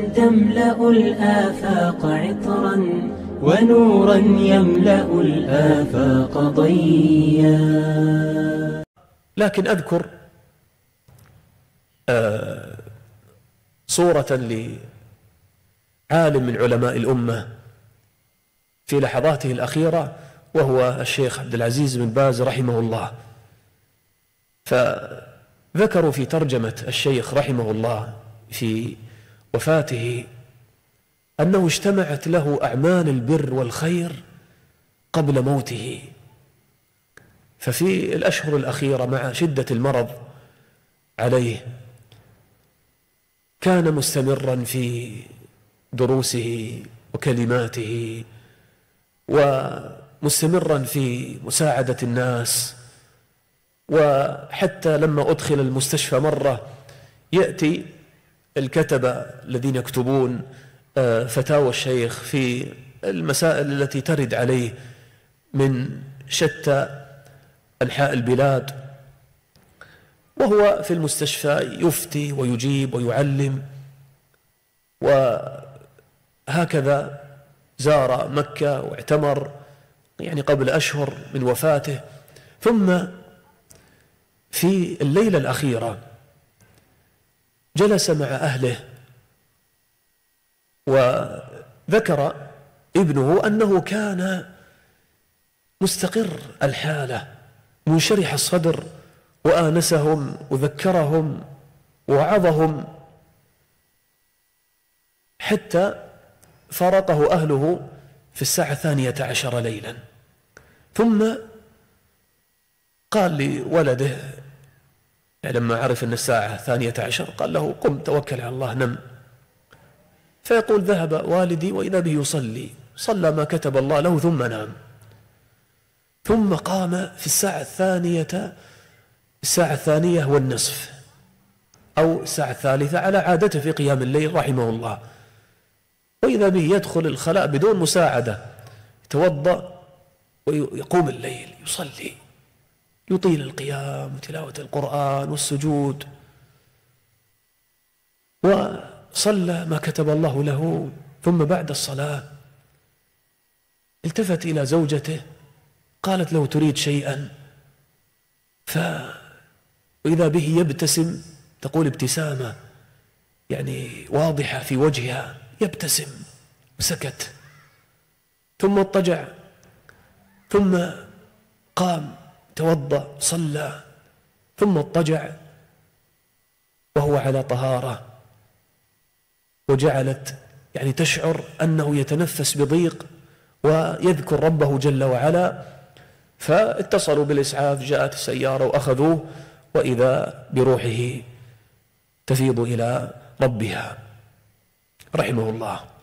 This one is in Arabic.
تملأ الآفاق عطرا ونورا يملأ الآفاق ضيا لكن أذكر آه صورة لعالم من علماء الأمة في لحظاته الأخيرة وهو الشيخ عبد العزيز بن باز رحمه الله فذكروا في ترجمة الشيخ رحمه الله في وفاته أنه اجتمعت له أعمال البر والخير قبل موته ففي الأشهر الأخيرة مع شدة المرض عليه كان مستمرا في دروسه وكلماته ومستمرا في مساعدة الناس وحتى لما أدخل المستشفى مرة يأتي الكتبة الذين يكتبون آه، فتاوى الشيخ في المسائل التي ترد عليه من شتى أنحاء البلاد وهو في المستشفى يفتي ويجيب ويعلم وهكذا زار مكة واعتمر يعني قبل أشهر من وفاته ثم في الليلة الأخيرة جلس مع أهله وذكر ابنه أنه كان مستقر الحالة منشرح الصدر وآنسهم وذكرهم ووعظهم حتى فارقه أهله في الساعة الثانية عشر ليلا ثم قال لولده لما عرف أن الساعة ثانية عشر قال له قم توكل على الله نم فيقول ذهب والدي وإذا به يصلي صلى ما كتب الله له ثم نام ثم قام في الساعة الثانية الساعة الثانية والنصف أو الساعة الثالثة على عادته في قيام الليل رحمه الله وإذا به يدخل الخلاء بدون مساعدة يتوضأ ويقوم الليل يصلي يطيل القيام وتلاوة القرآن والسجود وصلى ما كتب الله له ثم بعد الصلاة التفت إلى زوجته قالت له تريد شيئا فإذا به يبتسم تقول ابتسامة يعني واضحة في وجهها يبتسم سكت ثم اضطجع ثم قام توضأ صلى ثم اضطجع وهو على طهارة وجعلت يعني تشعر أنه يتنفس بضيق ويذكر ربه جل وعلا فاتصلوا بالإسعاف جاءت السيارة وأخذوه وإذا بروحه تفيض إلى ربها رحمه الله